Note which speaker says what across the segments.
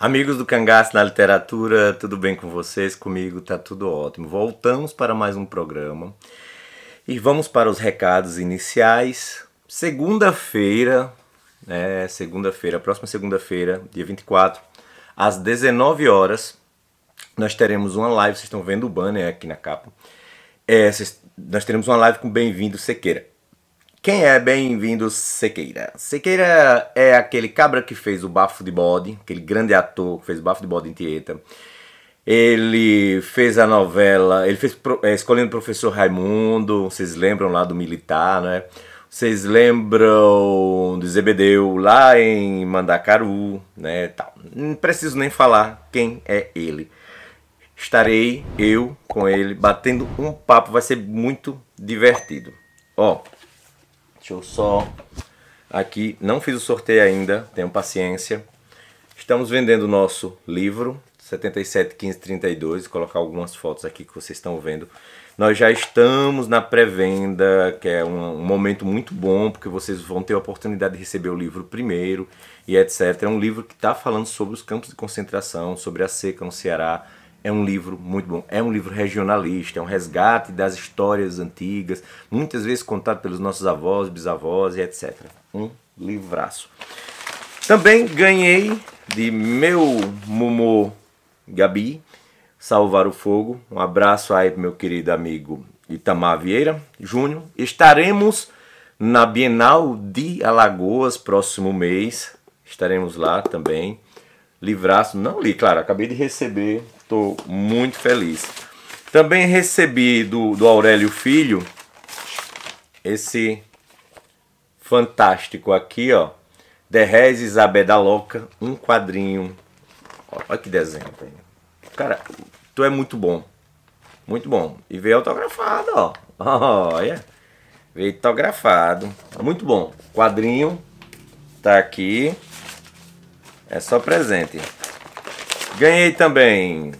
Speaker 1: Amigos do Cangaço na Literatura, tudo bem com vocês? Comigo tá tudo ótimo. Voltamos para mais um programa e vamos para os recados iniciais. Segunda-feira, né, segunda-feira, próxima segunda-feira, dia 24, às 19 horas, nós teremos uma live, vocês estão vendo o banner aqui na capa. É, nós teremos uma live com Bem-vindo Sequeira. Quem é bem-vindo, Sequeira? Sequeira é aquele cabra que fez o Bafo de Bode, aquele grande ator que fez o Bafo de Bode em Tieta. Ele fez a novela, ele fez é, Escolhendo o Professor Raimundo, vocês lembram lá do Militar, né? Vocês lembram do Zebedeu lá em Mandacaru, né? Tal. Não preciso nem falar quem é ele. Estarei eu com ele batendo um papo, vai ser muito divertido. Ó. Deixa eu só aqui, não fiz o sorteio ainda, tenham paciência. Estamos vendendo o nosso livro 771532, vou colocar algumas fotos aqui que vocês estão vendo. Nós já estamos na pré-venda, que é um, um, momento muito bom, porque vocês vão ter a oportunidade de receber o livro primeiro e etc. É um livro que está falando sobre os campos de concentração, sobre a seca no Ceará, é um livro muito bom. É um livro regionalista, é um resgate das histórias antigas, muitas vezes contado pelos nossos avós, bisavós e etc. Um livraço. Também ganhei de meu Momo Gabi, Salvar o Fogo. Um abraço aí meu querido amigo Itamar Vieira Júnior. Estaremos na Bienal de Alagoas próximo mês. Estaremos lá também. Livraço, não li, claro, acabei de receber Estou muito feliz. Também recebi do, do Aurélio Filho esse fantástico aqui, ó. The Rezes Abeda Louca, um quadrinho. Olha que desenho, tem. Cara, tu é muito bom. Muito bom. E veio autografado, ó. Olha. Veio autografado. Muito bom. Quadrinho. Tá aqui. É só presente. Ganhei também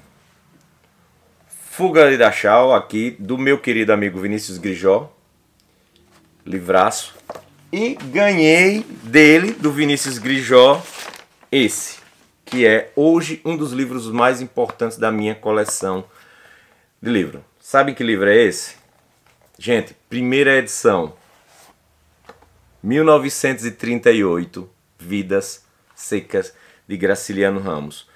Speaker 1: Fuga da Chal aqui do meu querido amigo Vinícius Grijó. Livraço. E ganhei dele, do Vinícius Grijó, esse, que é hoje um dos livros mais importantes da minha coleção de livro. Sabe que livro é esse? Gente, primeira edição. 1938, Vidas Secas de Graciliano Ramos.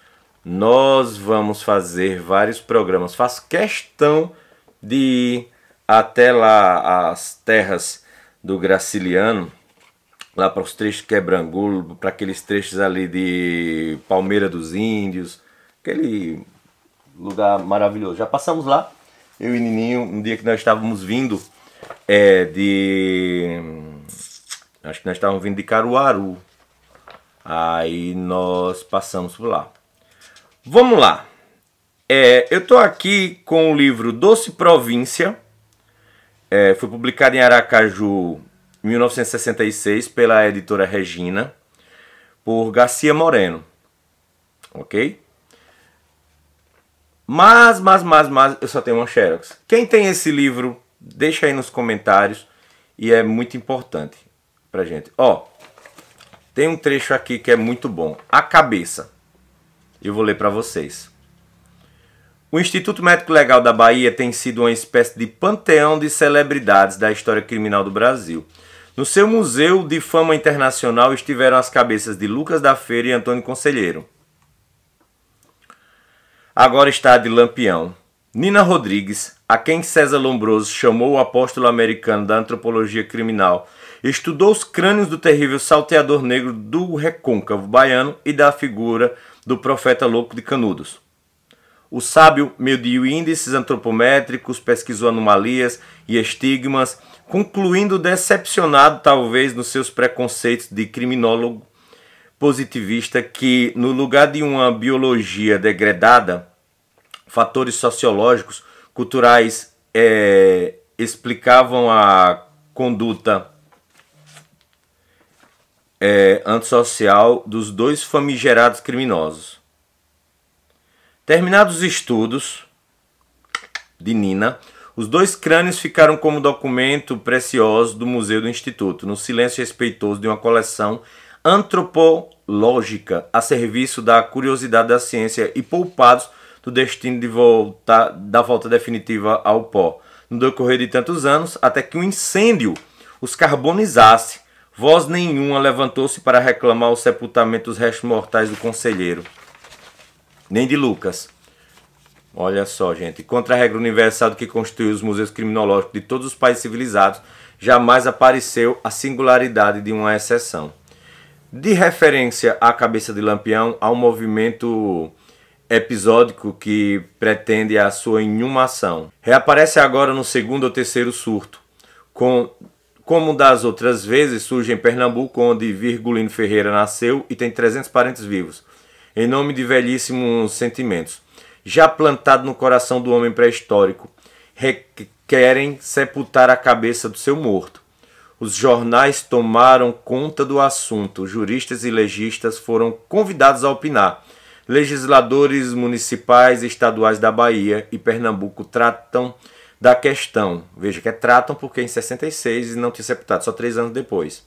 Speaker 1: Nós vamos fazer vários programas. Faço questão de ir até lá as terras do Graciliano, lá para os trechos Quebrangulo, para aqueles trechos ali de Palmeira dos Índios, aquele lugar maravilhoso. Já passamos lá, eu e Nininho, um dia que nós estávamos vindo é, de. Acho que nós estávamos vindo de Caruaru. Aí nós passamos por lá. Vamos lá. É, eu estou aqui com o livro Doce Província. É, foi publicado em Aracaju em 1966 pela editora Regina, por Garcia Moreno. Ok? Mas, mas, mas, mas, eu só tenho uma Xerox. Quem tem esse livro, deixa aí nos comentários. E é muito importante pra gente. Ó, tem um trecho aqui que é muito bom. A cabeça. Eu vou ler para vocês. O Instituto Médico Legal da Bahia tem sido uma espécie de panteão de celebridades da história criminal do Brasil. No seu museu de fama internacional estiveram as cabeças de Lucas da Feira e Antônio Conselheiro. Agora está a de Lampião. Nina Rodrigues, a quem César Lombroso chamou o apóstolo americano da antropologia criminal, estudou os crânios do terrível salteador negro do recôncavo baiano e da figura do profeta louco de Canudos. O sábio mediu índices antropométricos, pesquisou anomalias e estigmas, concluindo decepcionado, talvez, nos seus preconceitos de criminólogo positivista, que, no lugar de uma biologia degradada, fatores sociológicos, culturais é, explicavam a conduta é, antissocial dos dois famigerados criminosos. Terminados os estudos de Nina, os dois crânios ficaram como documento precioso do Museu do Instituto, no silêncio respeitoso de uma coleção antropológica a serviço da curiosidade da ciência e poupados do destino de volta, da volta definitiva ao pó. No decorrer de tantos anos, até que um incêndio os carbonizasse Voz nenhuma levantou-se para reclamar o sepultamento dos restos mortais do conselheiro, nem de Lucas. Olha só, gente, contra a regra universal do que constitui os museus criminológicos de todos os países civilizados, jamais apareceu a singularidade de uma exceção. De referência à cabeça de Lampião, há um movimento episódico que pretende a sua inhumação, Reaparece agora no segundo ou terceiro surto, com como das outras vezes, surge em Pernambuco, onde Virgulino Ferreira nasceu e tem 300 parentes vivos, em nome de velhíssimos sentimentos, já plantado no coração do homem pré-histórico, requerem sepultar a cabeça do seu morto. Os jornais tomaram conta do assunto, juristas e legistas foram convidados a opinar. Legisladores municipais e estaduais da Bahia e Pernambuco tratam da questão. Veja que é tratam porque em 66 e não tinha se só três anos depois.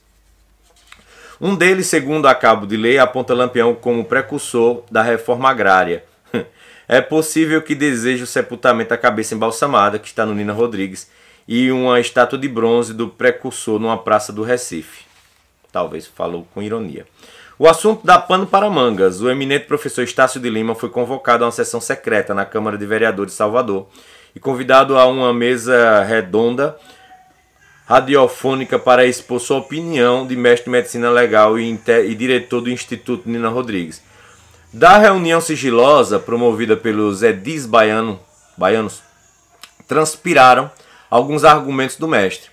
Speaker 1: Um deles, segundo a cabo de lei, aponta Lampião como precursor da reforma agrária. É possível que deseje o sepultamento da cabeça embalsamada, que está no Nina Rodrigues, e uma estátua de bronze do precursor numa praça do Recife. Talvez falou com ironia. O assunto dá pano para mangas. O eminente professor Estácio de Lima foi convocado a uma sessão secreta na Câmara de Vereadores de Salvador e convidado a uma mesa redonda radiofônica para expor sua opinião de mestre de medicina legal e, e diretor do Instituto Nina Rodrigues. Da reunião sigilosa promovida pelos edis baiano, baianos, transpiraram alguns argumentos do mestre,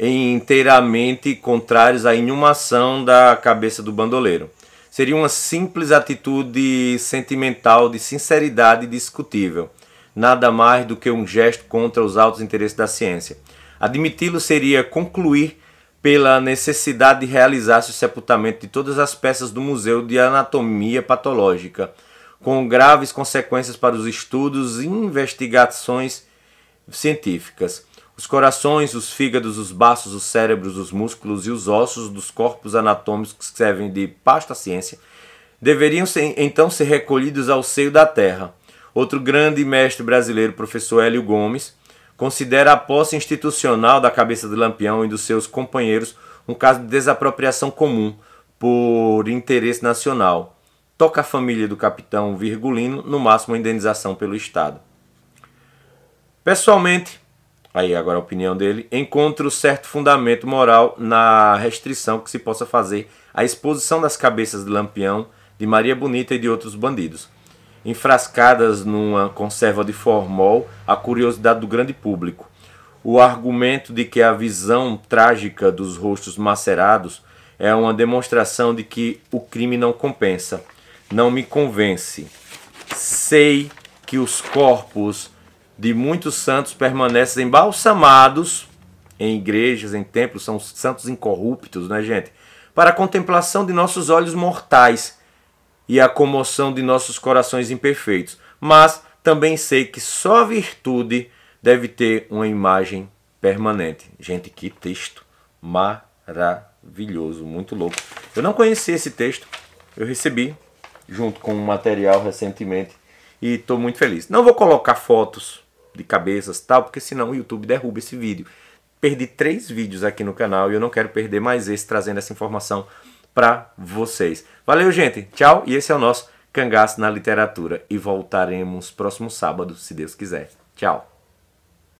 Speaker 1: inteiramente contrários à inumação da cabeça do bandoleiro. Seria uma simples atitude sentimental de sinceridade discutível nada mais do que um gesto contra os altos interesses da ciência. Admiti-lo seria concluir pela necessidade de realizar-se o sepultamento de todas as peças do Museu de Anatomia Patológica, com graves consequências para os estudos e investigações científicas. Os corações, os fígados, os baços, os cérebros, os músculos e os ossos dos corpos anatômicos que servem de pasta ciência deveriam ser, então ser recolhidos ao seio da terra Outro grande mestre brasileiro, professor Hélio Gomes, considera a posse institucional da cabeça do Lampião e dos seus companheiros um caso de desapropriação comum por interesse nacional. Toca a família do capitão Virgulino, no máximo, a indenização pelo Estado. Pessoalmente, aí agora a opinião dele, encontro certo fundamento moral na restrição que se possa fazer à exposição das cabeças de Lampião, de Maria Bonita e de outros bandidos enfrascadas numa conserva de formol a curiosidade do grande público. O argumento de que a visão trágica dos rostos macerados é uma demonstração de que o crime não compensa. Não me convence. Sei que os corpos de muitos santos permanecem embalsamados em igrejas, em templos, são santos incorruptos, né, gente? Para a contemplação de nossos olhos mortais e a comoção de nossos corações imperfeitos, mas também sei que só a virtude deve ter uma imagem permanente. Gente, que texto maravilhoso, muito louco. Eu não conhecia esse texto, eu recebi junto com um material recentemente e estou muito feliz. Não vou colocar fotos de cabeças tal, porque senão o YouTube derruba esse vídeo. Perdi três vídeos aqui no canal e eu não quero perder mais esse trazendo essa informação para vocês. Valeu, gente. Tchau. E esse é o nosso Cangaço na Literatura. E voltaremos próximo sábado, se Deus quiser. Tchau.